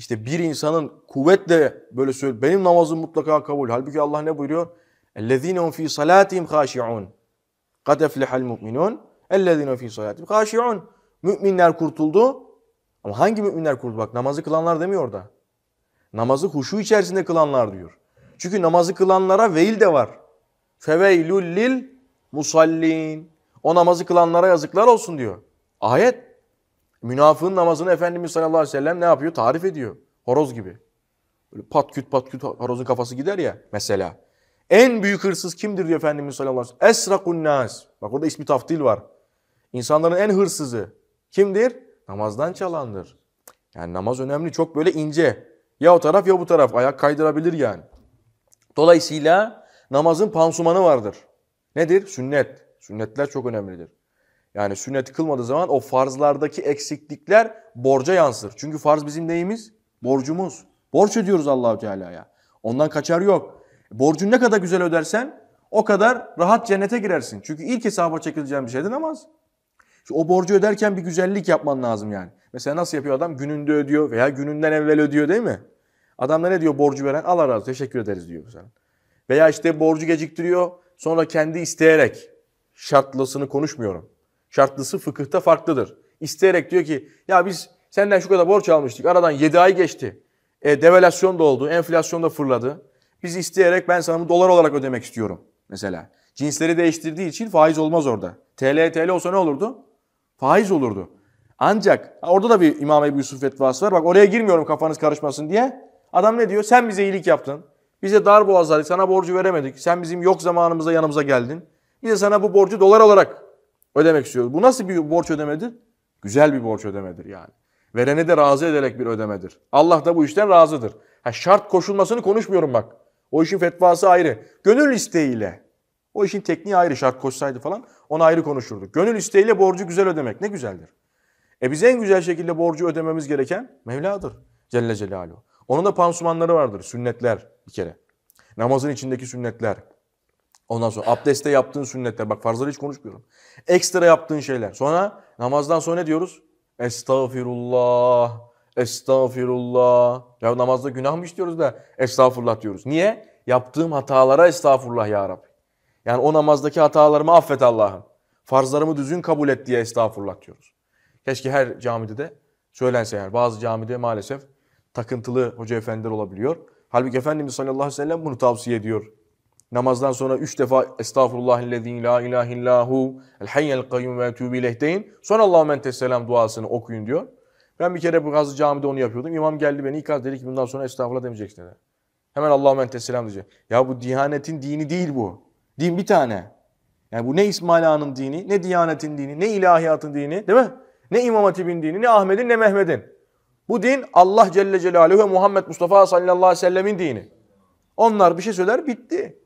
İşte bir insanın kuvvetle böyle söyle benim namazım mutlaka kabul. Halbuki Allah ne buyuruyor? اَلَّذ۪ينَ ف۪ي صَلَاتِهِمْ خَاشِعُونَ قَدْ اَفْلِحَ الْمُؤْمِنُونَ اَلَّذ۪ينَ fi صَلَاتِهِمْ خَاشِعُونَ Müminler kurtuldu. Ama hangi müminler kurtuldu? Bak namazı kılanlar demiyor orada. Namazı huşu içerisinde kılanlar diyor. Çünkü namazı kılanlara veil de var. فَوَيْلُ lil musallin. O namazı kılanlara yazıklar olsun diyor. Ayet. Münafığın namazını Efendimiz sallallahu aleyhi ve sellem ne yapıyor? Tarif ediyor. Horoz gibi. Böyle pat küt pat küt horozun kafası gider ya mesela. En büyük hırsız kimdir diyor Efendimiz sallallahu aleyhi ve sellem. Esrakun nas. Bak orada ismi taftil var. İnsanların en hırsızı kimdir? Namazdan çalandır. Yani namaz önemli. Çok böyle ince. Ya o taraf ya bu taraf. Ayak kaydırabilir yani. Dolayısıyla namazın pansumanı vardır. Nedir? Sünnet. Sünnetler çok önemlidir. Yani sünnet kılmadığı zaman o farzlardaki eksiklikler borca yansır. Çünkü farz bizim neyimiz? Borcumuz. Borç ödüyoruz Allahu Teala'ya. Ondan kaçar yok. Borcun ne kadar güzel ödersen o kadar rahat cennete girersin. Çünkü ilk hesaba çekileceğin bir şey de namaz. Şimdi o borcu öderken bir güzellik yapman lazım yani. Mesela nasıl yapıyor adam? Gününde ödüyor veya gününden evvel ödüyor değil mi? Adam ne diyor borcu veren? Allah razı teşekkür ederiz diyor sana. Veya işte borcu geciktiriyor sonra kendi isteyerek şartlısını konuşmuyorum şartlısı fıkıhta farklıdır. İsteyerek diyor ki ya biz senden şu kadar borç almıştık. Aradan 7 ay geçti. E, devalasyon da oldu. Enflasyon da fırladı. Biz isteyerek ben sana bu dolar olarak ödemek istiyorum. Mesela cinsleri değiştirdiği için faiz olmaz orada. TL TL olsa ne olurdu? Faiz olurdu. Ancak orada da bir İmam Ebu Yusuf fetvası var. Bak oraya girmiyorum kafanız karışmasın diye. Adam ne diyor? Sen bize iyilik yaptın. Bize dar boğazladık. Sana borcu veremedik. Sen bizim yok zamanımıza yanımıza geldin. Bize sana bu borcu dolar olarak ödemek istiyoruz. Bu nasıl bir borç ödemedir? Güzel bir borç ödemedir yani. Vereni de razı ederek bir ödemedir. Allah da bu işten razıdır. Ha, şart koşulmasını konuşmuyorum bak. O işin fetvası ayrı. Gönül isteğiyle. O işin tekniği ayrı. Şart koşsaydı falan onu ayrı konuşurduk. Gönül isteğiyle borcu güzel ödemek ne güzeldir. E biz en güzel şekilde borcu ödememiz gereken Mevla'dır. Celle Celaluhu. Onun da pansumanları vardır. Sünnetler bir kere. Namazın içindeki sünnetler. Ondan sonra abdeste yaptığın sünnetler. Bak farzları hiç konuşmuyorum. Ekstra yaptığın şeyler. Sonra namazdan sonra ne diyoruz? Estağfirullah. Estağfirullah. Ya namazda günah mı işliyoruz da estağfurullah diyoruz. Niye? Yaptığım hatalara estağfurullah ya Rabbi. Yani o namazdaki hatalarımı affet Allah'ım. Farzlarımı düzgün kabul et diye estağfurullah diyoruz. Keşke her camide de söylense yani. Bazı camide maalesef takıntılı hoca efendiler olabiliyor. Halbuki Efendimiz sallallahu aleyhi ve sellem bunu tavsiye ediyor Namazdan sonra üç defa Estağfurullahillezî la ilahe illahu el hayyel kayyum ve etûbü ileh Sonra Allahümme entes selam duasını okuyun diyor. Ben bir kere bu Gazi camide onu yapıyordum. İmam geldi beni ikaz dedi ki bundan sonra estağfurullah demeyeceksin dedi. Hemen Allahümme entes selam diyecek. Ya bu diyanetin dini değil bu. Din bir tane. Yani bu ne İsmail Ağa'nın dini, ne Diyanet'in dini, ne ilahiyatın dini değil mi? Ne İmam Hatip'in dini, ne Ahmet'in ne Mehmet'in. Bu din Allah Celle Celaluhu ve Muhammed Mustafa sallallahu aleyhi ve sellemin dini. Onlar bir şey söyler bitti.